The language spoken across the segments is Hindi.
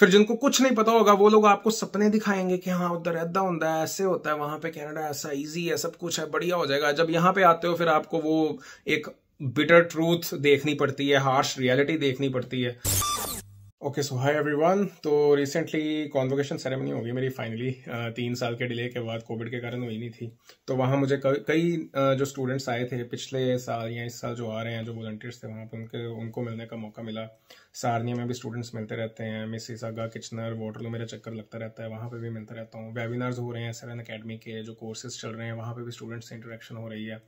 फिर जिनको कुछ नहीं पता होगा वो लोग आपको सपने दिखाएंगे कि हाँ उधर ऐदा होता है ऐसे होता है वहां पे कनाडा ऐसा इजी है सब कुछ है बढ़िया हो जाएगा जब यहाँ पे आते हो फिर आपको वो एक बिटर ट्रूथ देखनी पड़ती है हार्श रियलिटी देखनी पड़ती है ओके सो हाय एवरीवन तो रिसेंटली कॉन्वोकेशन सेरेमनी होगी मेरी फाइनली तीन साल के डिले के बाद कोविड के कारण हुई नहीं थी तो वहाँ मुझे कई जो स्टूडेंट्स आए थे पिछले साल या इस साल जो आ रहे हैं जो वॉल्टियर्स थे वहाँ पर उनके उनको मिलने का मौका मिला सारनिया में भी स्टूडेंट्स मिलते रहते हैं मिसिसागा किचनर वाटरलू मेरा चक्कर लगता रहता है वहाँ पर भी मिलता रहता हूँ वेबिनार्स हो रहे हैं सर अकेडमी के जो कोर्सेज चल रहे हैं वहाँ पर भी स्टूडेंट्स से इंटरेक्शन हो रही है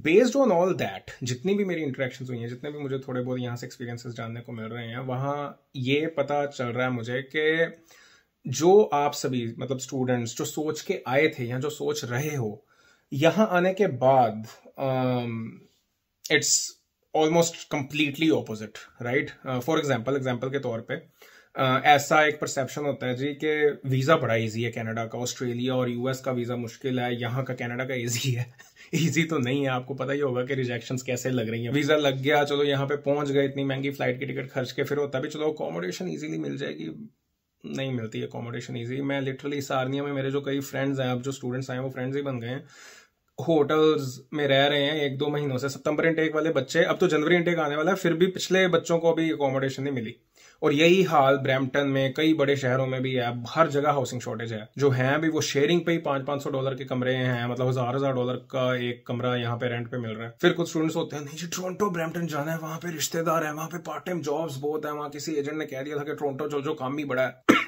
बेस्ड ऑन ऑल दैट जितनी भी मेरी इंटरेक्शन हुई हैं जितने भी मुझे थोड़े बहुत यहाँ से एक्सपीरियंसेस जानने को मिल रहे हैं वहाँ ये पता चल रहा है मुझे कि जो आप सभी मतलब स्टूडेंट्स जो सोच के आए थे या जो सोच रहे हो यहाँ आने के बाद it's almost completely opposite right for example example के तौर पर Uh, ऐसा एक परसेप्शन होता है जी कि वीज़ा बड़ा इजी है कनाडा का ऑस्ट्रेलिया और यूएस का वीज़ा मुश्किल है यहाँ का कनाडा का इजी है ईजी तो नहीं है आपको पता ही होगा कि रिजेक्शन कैसे लग रही है वीजा लग गया चलो यहाँ पे पहुंच गए इतनी महंगी फ्लाइट की टिकट खर्च के फिर होता भी चलो अकोमोडेशन ईजिली मिल जाएगी नहीं मिलती अकोमोडेशन ईजी मैं लिटरली सारनिया में मेरे जो कई फ्रेंड्स हैं अब जो स्टूडेंट्स हैं वो फ्रेंड्स ही बन गए हैं होटल्स में रह रहे हैं एक दो महीनों से सितंबर इंटेक वाले बच्चे अब तो जनवरी इंटेक आने वाला है फिर भी पिछले बच्चों को अभी अकोमोडेशन नहीं मिली और यही हाल ब्रैम्पटन में कई बड़े शहरों में भी है हर जगह हाउसिंग शॉर्टेज है जो है अभी वो शेयरिंग पे ही पांच पांच सौ डॉलर के कमरे हैं मतलब हजार हजार डॉलर का एक कमरा यहाँ पे रेंट पे मिल रहा है फिर कुछ स्टूडेंट्स होते हैं नहीं जी टोरंटो ब्रैम्पटन जाना है वहां पे रिश्तेदार है वहां पे पार्ट टाइम जॉब्स बहुत है वहां किसी एजेंट ने कह दिया था कि टोरंटो जो जो काम ही बड़ा है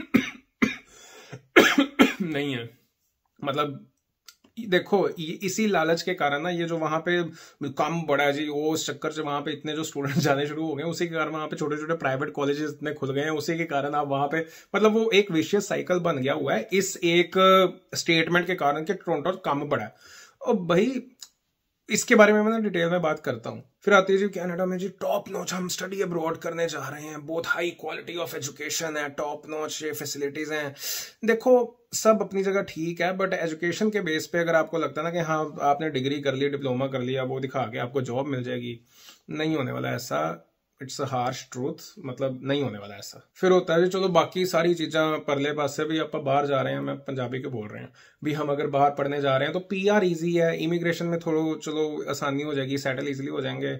नहीं है मतलब देखो इसी लालच के कारण ना ये जो वहां पे कम बड़ा जी वो उस चक्कर से वहां पे इतने जो स्टूडेंट जाने शुरू हो गए उसी के कारण वहां पे छोटे छोटे प्राइवेट कॉलेजेस इतने खुल गए हैं उसी के कारण आप वहां पे मतलब वो एक विशेष साइकिल बन गया हुआ है इस एक स्टेटमेंट के कारण कि टोरंटो कम बड़ा है और भाई इसके बारे में मैं डिटेल में बात करता हूँ फिर आते जी कैनेडा में जी टॉप नॉच हम स्टडी अब्रॉड करने जा रहे हैं बहुत हाई क्वालिटी ऑफ एजुकेशन है टॉप नॉच ये फैसिलिटीज हैं देखो सब अपनी जगह ठीक है बट एजुकेशन के बेस पे अगर आपको लगता है ना कि हाँ आपने डिग्री कर ली डिप्लोमा कर लिया वो दिखा के आपको जॉब मिल जाएगी नहीं होने वाला ऐसा इट्स अ हार्श ट्रूथ मतलब नहीं होने वाला ऐसा फिर होता है जी चलो बाकी सारी चीज़ा परले पास भी आप बाहर जा रहे हैं मैं पंजाबी के बोल रहे हैं भी हम अगर बाहर पढ़ने जा रहे हैं तो पी आर ईजी है इमिग्रेशन में थोड़ो चलो आसानी हो जाएगी सेटल ईजिली हो जाएंगे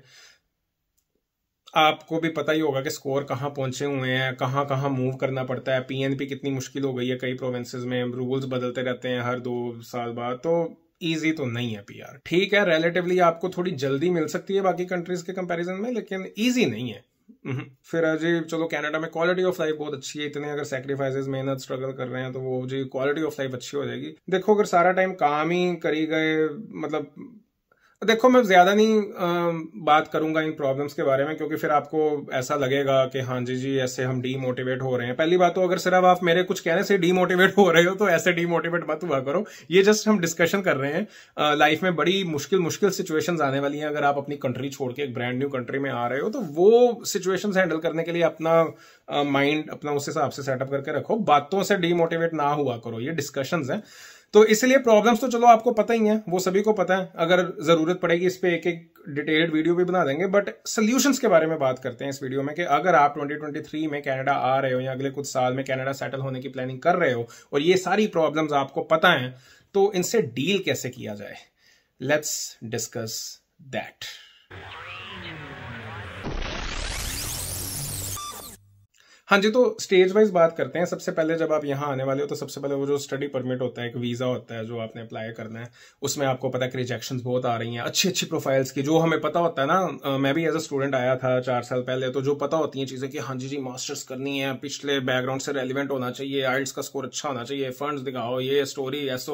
आपको भी पता ही होगा कि स्कोर कहाँ पहुंचे हुए हैं कहाँ कहाँ मूव करना पड़ता है पीएनपी कितनी मुश्किल हो गई है कई प्रोविंसेस में रूल्स बदलते रहते हैं हर दो साल बाद तो ईजी तो नहीं है आर ठीक है रेलेटिवली आपको थोड़ी जल्दी मिल सकती है बाकी कंट्रीज के कंपेरिजन में लेकिन ईजी नहीं है हम्म, फिर जी चलो कनाडा में क्वालिटी ऑफ लाइफ बहुत अच्छी है इतने अगर सेक्रीफाइसेस मेहनत स्ट्रगल कर रहे हैं तो वो जी क्वालिटी ऑफ लाइफ अच्छी हो जाएगी देखो अगर सारा टाइम काम ही करी गए मतलब देखो मैं ज़्यादा नहीं आ, बात करूंगा इन प्रॉब्लम्स के बारे में क्योंकि फिर आपको ऐसा लगेगा कि हाँ जी जी ऐसे हम डीमोटिवेट हो रहे हैं पहली बात तो अगर सिर्फ आप मेरे कुछ कहने से डीमोटिवेट हो रहे हो तो ऐसे डीमोटिवेट मत हुआ करो ये जस्ट हम डिस्कशन कर रहे हैं लाइफ में बड़ी मुश्किल मुश्किल सिचुएशन आने वाली हैं अगर आप अपनी कंट्री छोड़ के एक ब्रांड न्यू कंट्री में आ रहे हो तो वो सिचुएशन हैंडल करने के लिए अपना माइंड अपना उस हिसाब से सेटअप करके रखो बातों से डीमोटिवेट ना हुआ करो ये डिस्कशन है तो इसलिए प्रॉब्लम्स तो चलो आपको पता ही है वो सभी को पता है अगर जरूरत पड़ेगी इस पर एक एक डिटेल्ड वीडियो भी बना देंगे बट सोल्यूशंस के बारे में बात करते हैं इस वीडियो में कि अगर आप 2023 में कनाडा आ रहे हो या अगले कुछ साल में कनाडा सेटल होने की प्लानिंग कर रहे हो और ये सारी प्रॉब्लम्स आपको पता है तो इनसे डील कैसे किया जाए लेट्स डिस्कस दैट हाँ जी तो स्टेज वाइज बात करते हैं सबसे पहले जब आप यहाँ आने वाले हो तो सबसे पहले वो जो स्टडी परमिट होता है एक वीज़ा होता है जो आपने अप्लाई करना है उसमें आपको पता है कि रिजेक्शन बहुत आ रही हैं अच्छी अच्छी प्रोफाइल्स की जो हमें पता होता है ना मैं भी एज अ स्टूडेंट आया था चार साल पहले तो जो पता होती हैं चीज़ें कि हाँ जी जी मास्टर्स करनी है पिछले बैकग्राउंड से रेलिवेंट होना चाहिए आइल्स का स्कोर अच्छा होना चाहिए फंड दिखाओ ये स्टोरी एस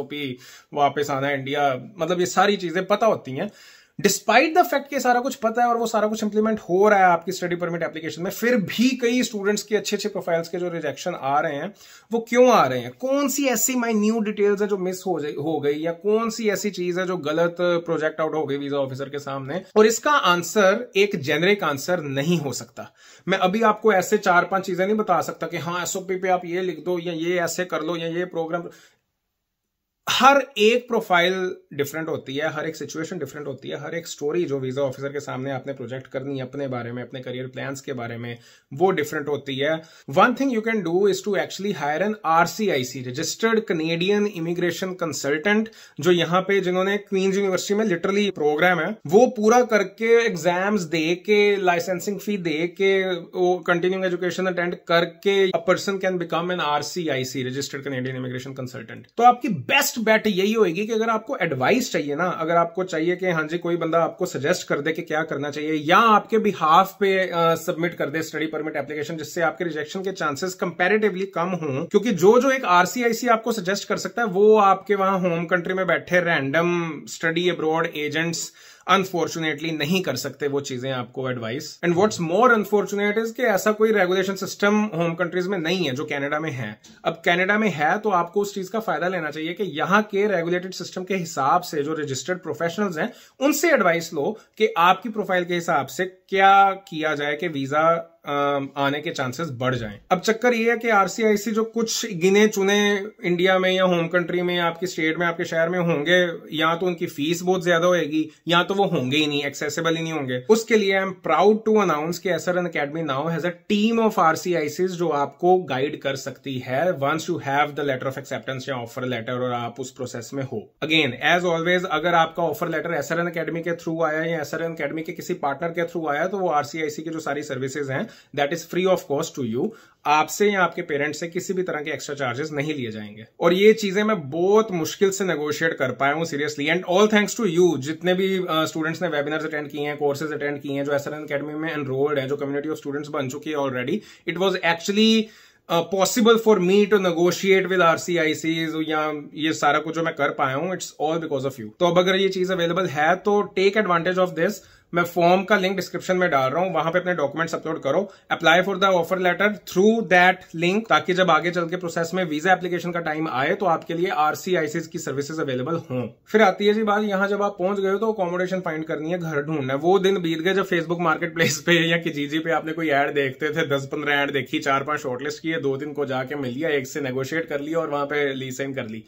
वापस आना इंडिया मतलब ये सारी चीज़ें पता होती हैं डिस्पाइट द फैक्ट कि सारा कुछ पता है और वो सारा कुछ इंप्लीमेंट हो रहा है आपकी स्टडी परमिट एप्लीकेशन में फिर भी कई स्टूडेंट्स के अच्छे अच्छे प्रोफाइल्स के जो रिजेक्शन आ रहे हैं वो क्यों आ रहे हैं कौन सी ऐसी माई न्यू डिटेल्स है जो मिस हो हो गई या कौन सी ऐसी चीज है जो गलत प्रोजेक्ट आउट हो गई वीजा ऑफिसर के सामने और इसका आंसर एक जेनरिक आंसर नहीं हो सकता मैं अभी आपको ऐसे चार पांच चीजें नहीं बता सकता कि हाँ एसओपी पे आप ये लिख दो या ये ऐसे कर लो या ये प्रोग्राम हर एक प्रोफाइल डिफरेंट होती है हर एक सिचुएशन डिफरेंट होती है हर एक स्टोरी जो वीजा ऑफिसर के सामने आपने प्रोजेक्ट करनी है अपने बारे में अपने करियर प्लान के बारे में वो डिफरेंट होती है one thing you can do is to actually hire an RCIC registered Canadian immigration consultant जो यहाँ पे जिन्होंने क्वींस यूनिवर्सिटी में लिटरली प्रोग्राम है वो पूरा करके एग्जाम्स दे के लाइसेंसिंग फी दे के वो कंटिन्यूंग एजुकेशन अटेंड करके a person can become an RCIC registered Canadian immigration consultant तो आपकी बेस्ट बैट यही होगी कि अगर आपको एडवाइस चाहिए ना अगर आपको चाहिए कि हाँ जी कोई बंदा आपको सजेस्ट कर दे कि क्या करना चाहिए या आपके बिहाफ पे सबमिट कर दे स्टडी परमिट एप्लीकेशन जिससे आपके रिजेक्शन के चांसेस कंपेरेटिवली कम हो क्योंकि जो जो एक आरसीआईसी आपको सजेस्ट कर सकता है वो आपके वहां होम कंट्री में बैठे random study abroad agents unfortunately नहीं कर सकते वो चीजें आपको advice and what's more unfortunate is कि ऐसा कोई रेगुलेशन सिस्टम होम कंट्रीज में नहीं है जो कैनेडा में है अब कैनेडा में है तो आपको उस चीज का फायदा लेना चाहिए कि यहाँ के रेगुलेटेड सिस्टम के हिसाब से जो रजिस्टर्ड प्रोफेशनल्स हैं उनसे एडवाइस लो कि आपकी प्रोफाइल के हिसाब से क्या किया जाए कि वीजा Um, आने के चांसेस बढ़ जाएं अब चक्कर ये है कि आरसीआईसी जो कुछ गिने चुने इंडिया में या होम कंट्री में या आपकी स्टेट में आपके शहर में होंगे या तो उनकी फीस बहुत ज्यादा होगी या तो वो होंगे ही नहीं एक्सेसिबल ही नहीं होंगे उसके लिए I am proud to announce की S academy now has a team of RCIC जो आपको गाइड कर सकती है once you have the letter of acceptance या ऑफर लेटर और आप उस प्रोसेस में हो अगेन एज ऑलवेज अगर आपका ऑफर लेटर एस अकेडमी के थ्रू आया या एस अकेडमी के किसी पार्टनर के थ्रू आया तो वो आरसीआईसी की जो सारी सर्विसेज हैं that is free of cost to you आपसे या आपके पेरेंट्स से किसी भी तरह के एक्स्ट्रा चार्जेस नहीं लिए जाएंगे और ये चीजें मैं बहुत मुश्किल से नेगोशिएट कर पाया हूँ seriously and all thanks to you जितने भी स्टूडेंट्स uh, ने वेबिनार्स अटेंड किए हैं कोर्सेज अटेंड किए हैं जो एस एन अकेडमी में एनरोल्ड है जो कम्युनिटी ऑफ स्टूडेंट्स बन चुकी है already it was actually possible for me to negotiate with C या ये सारा कुछ जो मैं कर पाया हूँ it's all because of you तो अब अगर ये चीज अवेलेबल है तो टेक एडवांटेज ऑफ दिस मैं फॉर्म का लिंक डिस्क्रिप्शन में डाल रहा हूँ वहां पे अपने डॉक्यूमेंट्स अपलोड करो apply for the offer letter through that link ताकि जब आगे चल के प्रोसेस में वीजा एप्लीकेशन का टाइम आए तो आपके लिए आरसीआईसी की सर्विसेज अवेलेबल हो फिर आती है जी बात यहाँ जब आप पहुंच गए तो अकोमोडेशन फाइंड करनी है घर ढूंढना है वो दिन बीत गए जब फेसबुक मार्केट प्लेस पे या जी पे आपने कोई एड देखते थे दस पंद्रह एड देखी चार पांच शॉर्टलिस्ट किए दो दिन को जाके मिल लिया एक से नेगोशिएट कर लिया और वहां पे ली साइन कर ली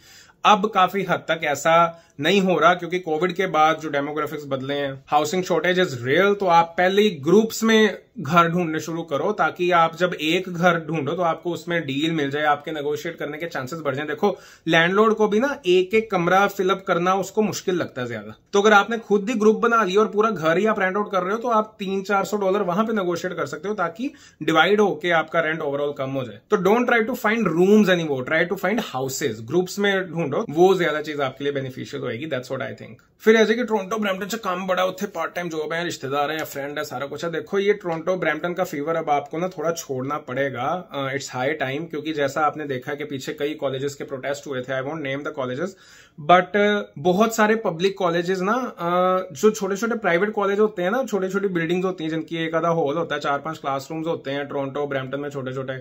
अब काफी हद तक ऐसा नहीं हो रहा क्योंकि कोविड के बाद जो डेमोग्राफिक्स बदले हैं हाउसिंग शॉर्टेज इज रियल तो आप पहले ग्रुप्स में घर ढूंढने शुरू करो ताकि आप जब एक घर ढूंढो तो आपको उसमें डील मिल जाए आपके नेगोशिएट करने के चांसेस बढ़ जाए देखो लैंडलॉर्ड को भी ना एक एक कमरा फिलअप करना उसको मुश्किल लगता है ज्यादा तो अगर आपने खुद ही ग्रुप बना लिया और पूरा घर ही आप रेंट आउट कर रहे हो तो आप तीन चार सौ डॉलर वहां पर नेगोशिएट कर सकते हो ताकि डिवाइड होकर आपका रेंट ओवरऑल कम हो जाए तो don't try to find rooms any try to find houses groups में ढूंढ अराउंड वो ज्यादा चीज आपके लिए बेनिफिशियल होगी दैट्स वॉट आई थिंक फिर ऐसे कि टोरंटो ब्रैम्पटन से काम बड़ा उत्थे पार्ट टाइम जॉब है रिश्तेदार है या फ्रेंड है सारा कुछ है देखो ये टोरंटो ब्रैम्पटन का फीवर अब आपको ना थोड़ा छोड़ना पड़ेगा इट्स हाई टाइम क्योंकि जैसा आपने देखा कि पीछे कई कॉलेजेस के प्रोटेस्ट हुए थे I want name the colleges but बहुत सारे पब्लिक कॉलेजेस ना uh, जो छोटे छोटे प्राइवेट कॉलेज होते हैं ना छोटी छोटी बिल्डिंग्स होती हैं जिनकी एक आधा हॉल होता है चार पांच क्लासरूम्स होते हैं टोरंटो ब्रैम्पटन में छोटे छोटे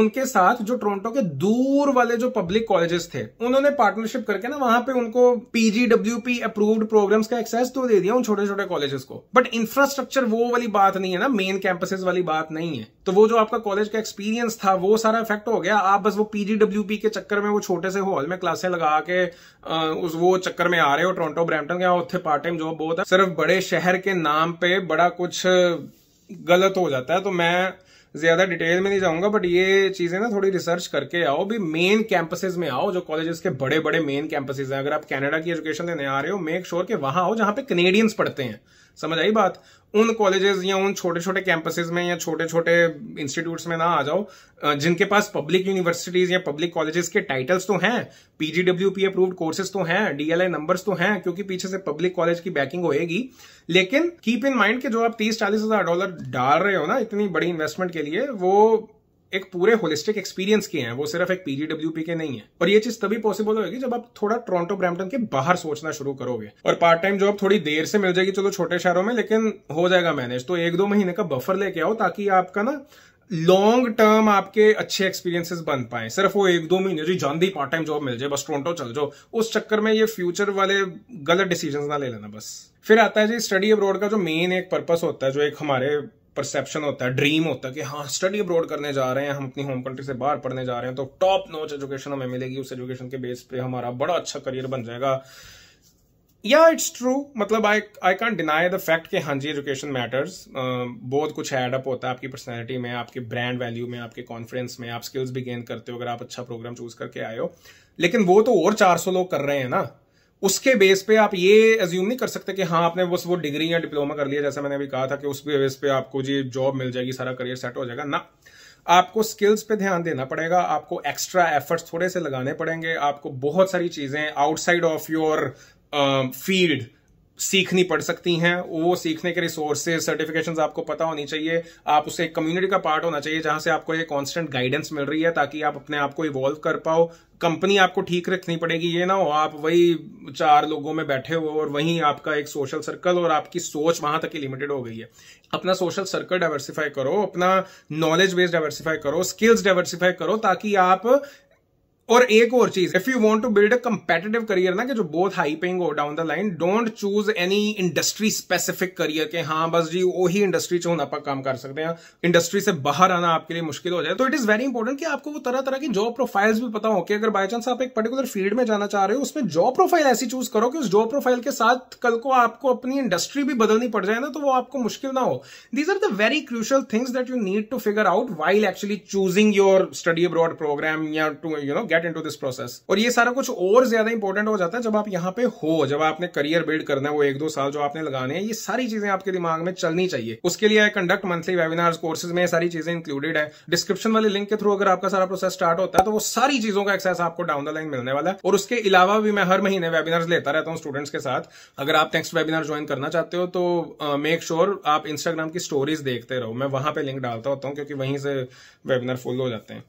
उनके साथ जो टोरंटो के दूर वाले जो पब्लिक कॉलेजेस थे उन्होंने पार्टनरशिप करके ना वहां पे उनको पीजीडब्ल्यूपी अप्रूव्ड प्रोग्राम्स का एक्सेस तो दे दिया उन छोटे छोटे कॉलेजेस को बट इंफ्रास्ट्रक्चर वो वाली बात नहीं है ना मेन कैंपसेस वाली बात नहीं है तो वो जो आपका कॉलेज का एक्सपीरियंस था वो सारा इफेक्ट हो गया आप बस वो पीजीडब्ल्यूपी के चक्कर में वो छोटे से हॉल में क्लासे लगा के उस वो चक्कर में आ रहे हो टोरंटो ब्रैम्पटन के उत्थे पार्ट टाइम जॉब बहुत है सिर्फ बड़े शहर के नाम पे बड़ा कुछ गलत हो जाता है तो मैं ज्यादा डिटेल में नहीं जाऊंगा बट ये चीजें ना थोड़ी रिसर्च करके आओ भी मेन कैंपसेज में आओ जो कॉलेजेस के बड़े बड़े मेन कैंपसेज हैं अगर आप कनाडा की एजुकेशन लेने आ रहे हो मेक श्योर sure के वहां आओ जहां पे कनेडियंस पढ़ते हैं समझ आई बात उन कॉलेजेस या उन छोटे छोटे कैंपसेज में या छोटे छोटे इंस्टीट्यूट्स में ना आ जाओ जिनके पास पब्लिक यूनिवर्सिटीज या पब्लिक कॉलेजेस के टाइटल्स तो हैं पीजीडब्ल्यूपी अप्रूव्ड कोर्सेज तो हैं डीएलआई नंबर्स तो हैं क्योंकि पीछे से पब्लिक कॉलेज की बैकिंग होएगी लेकिन कीप इन माइंड कि जो आप तीस चालीस हजार डॉलर डाल रहे हो ना इतनी बड़ी इन्वेस्टमेंट के लिए वो एक पूरे होलिस्टिक एक्सपीरियंस के हैं वो सिर्फ एक पीजीडब्ल्यूपी के नहीं है और ये चीज तभी पॉसिबल होगी जब आप थोड़ा टोरंटो ब्रैम्पटन के बाहर सोचना शुरू करोगे और पार्ट टाइम जॉब थोड़ी देर से मिल जाएगी चलो छोटे शहरों में लेकिन हो जाएगा मैनेज तो एक दो महीने का बफर लेके आओ ताकि आपका ना लॉन्ग टर्म आपके अच्छे एक्सपीरियंसेस बन पाए सिर्फ वो एक दो महीने जी जान पार्ट टाइम जॉब मिल जाए बस टोरंटो चल जाओ उस चक्कर में ये फ्यूचर वाले गलत डिसीजंस ना ले लेना बस फिर आता है जी स्टडी अब्रॉड का जो मेन एक पर्पस होता है जो एक हमारे परसेप्शन होता है ड्रीम होता है कि हाँ स्टडी अब्रॉड करने जा रहे हैं हम अपनी होम कंट्री से बाहर पढ़ने जा रहे हैं तो टॉप नॉच एजुकेशन हमें मिलेगी उस एजुकेशन के बेस पे हमारा बड़ा अच्छा करियर बन जाएगा या इट्स ट्रू मतलब I I can deny the fact कि हाँ जी एजुकेशन मैटर्स बहुत कुछ एडअप अप होता है आपकी पर्सनैलिटी में आपके ब्रांड वैल्यू में आपके कॉन्फिडेंस में आप स्किल्स भी गेन करते हो अगर आप अच्छा प्रोग्राम चूज करके आए हो लेकिन वो तो और 400 लोग कर रहे हैं ना उसके बेस पे आप ये एज्यूम नहीं कर सकते कि हाँ आपने बस वो डिग्री या डिप्लोमा कर लिया जैसा मैंने अभी कहा था कि उस बेस पे आपको जी जॉब मिल जाएगी सारा करियर सेट हो जाएगा ना आपको स्किल्स पे ध्यान देना पड़ेगा आपको एक्स्ट्रा एफर्ट्स थोड़े से लगाने पड़ेंगे आपको बहुत सारी चीजें आउटसाइड ऑफ योर फील्ड सीखनी पड़ सकती हैं वो सीखने के रिसोर्सेज सर्टिफिकेशंस आपको पता होनी चाहिए आप एक कम्युनिटी का पार्ट होना चाहिए जहां से आपको ये कांस्टेंट गाइडेंस मिल रही है ताकि आप अपने आप को इवॉल्व कर पाओ कंपनी आपको ठीक रखनी पड़ेगी ये ना हो आप वही चार लोगों में बैठे हो और वहीं आपका एक सोशल सर्कल और आपकी सोच वहां तक ही लिमिटेड हो गई है अपना सोशल सर्कल डाइवर्सिफाई करो अपना नॉलेज बेस डाइवर्सिफाई करो स्किल्स डाइवर्सिफाई करो ताकि आप और एक और चीज if you want to build a competitive career ना कि जो बहुत हाई पेइंग हो down the line don't choose any industry specific career के हाँ बस जी वही इंडस्ट्री चो आप काम कर सकते हैं इंडस्ट्री से बाहर आना आपके लिए मुश्किल हो जाए तो इट इज वेरी इंपॉर्टेंट कि आपको वो तरह तरह की जॉब प्रोफाइल्स भी पता हो कि अगर बाय चांस आप एक पर्टिकुलर फील्ड में जाना चाह रहे हो उसमें जॉब प्रोफाइल ऐसी चूज करो कि उस जॉब प्रोफाइल के साथ कल को आपको अपनी इंडस्ट्री भी बदलनी पड़ जाए ना तो वो आपको मुश्किल ना हो these are the very crucial things that you need to figure out while actually choosing your study abroad program या to you know get into this process और ये सारा कुछ और ज्यादा इंपॉर्टेंट हो जाता है जब आप यहाँ पे हो जब आपने करियर बिल्ड करना है वो एक दो साल जो आपने लगाने हैं ये सारी चीजें आपके दिमाग में चलनी चाहिए उसके लिए कंडक्ट मंथली वेबिनार्स कोर्सेज में सारी चीजें इंक्लूडेड है डिस्क्रिप्शन वाले लिंक के थ्रू अगर आपका सारा प्रोसेस स्टार्ट होता है तो वो सारी चीजों का एक्सेस आपको डाउन द लाइन मिलने वाला है और उसके अलावा भी मैं हर महीने वेबिनार्स लेता रहता हूँ स्टूडेंट्स के साथ अगर आप नेक्स्ट वेबिनार ज्वाइन करना चाहते हो तो मेक uh, श्योर sure आप इंस्टाग्राम की स्टोरीज देखते रहो मैं वहां पे लिंक डालता होता हूँ क्योंकि वहीं से वेबिनार फुल हो जाते हैं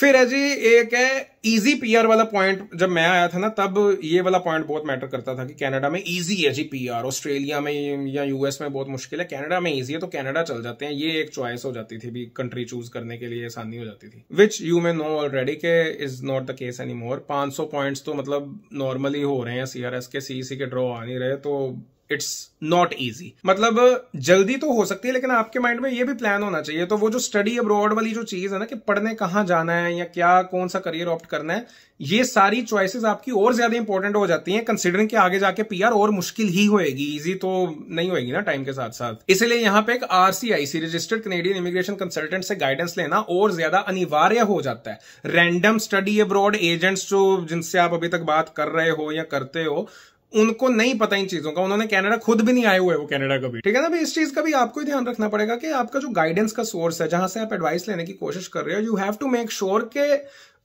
फिर है जी एक है इजी पीआर वाला पॉइंट जब मैं आया था ना तब ये वाला पॉइंट बहुत मैटर करता था कि कनाडा में इजी है जी पीआर ऑस्ट्रेलिया में या यूएस में बहुत मुश्किल है कनाडा में इजी है तो कनाडा चल जाते हैं ये एक चॉइस हो जाती थी भी कंट्री चूज करने के लिए आसानी हो जाती थी which you may know already के is not the case any more पांच सौ पॉइंट्स तो मतलब नॉर्मली हो रहे हैं सीआरएस के सी e के ड्रॉ आ नहीं रहे तो इट्स नॉट ईजी मतलब जल्दी तो हो सकती है लेकिन आपके माइंड में ये भी प्लान होना चाहिए तो वो जो स्टडी अब्रॉड वाली जो चीज है ना कि पढ़ने कहाँ जाना है या क्या कौन सा करियर ऑप्ट करना है ये सारी चॉइसेस आपकी और ज्यादा इंपॉर्टेंट हो जाती हैं कंसिडरिंग कि आगे जाके पीआर और मुश्किल ही होएगी इजी तो नहीं होएगी ना टाइम के साथ साथ इसलिए यहाँ पे एक RCIC registered Canadian immigration consultant से गाइडेंस लेना और ज्यादा अनिवार्य हो जाता है रैंडम स्टडी अब्रॉड एजेंट्स जो जिनसे आप अभी तक बात कर रहे हो या करते हो उनको नहीं पता इन चीजों का उन्होंने कनाडा खुद भी नहीं आए हुए वो कनाडा कभी ठीक है ना इस चीज का भी आपको ही ध्यान रखना पड़ेगा कि आपका जो गाइडेंस का सोर्स है जहां से आप एडवाइस लेने की कोशिश कर रहे हो you have to make sure के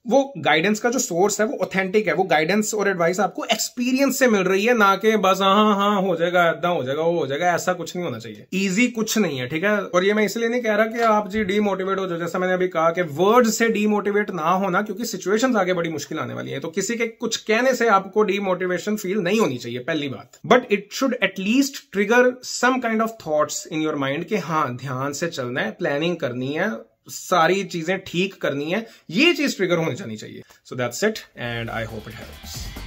वो गाइडेंस का जो सोर्स है वो ऑथेंटिक है वो गाइडेंस और एडवाइस आपको एक्सपीरियंस से मिल रही है ना कि बस हाँ हाँ, हाँ हो जाएगा ऐसा हो जाएगा वो हो जाएगा ऐसा कुछ नहीं होना चाहिए इजी कुछ नहीं है ठीक है और ये मैं इसलिए नहीं कह रहा कि आप जी डीमोटिवेट हो जाओ जैसा मैंने अभी कहा कि वर्ड से डीमोटिवेट ना होना क्योंकि सिचुएशन आगे बड़ी मुश्किल आने वाली है तो किसी के कुछ कहने से आपको डीमोटिवेशन फील नहीं होनी चाहिए पहली बात but it should at least trigger some kind of thoughts in your mind कि हाँ ध्यान से चलना है प्लानिंग करनी है सारी चीजें ठीक करनी है ये चीज ट्रिगर होनी जानी चाहिए so that's it and I hope it helps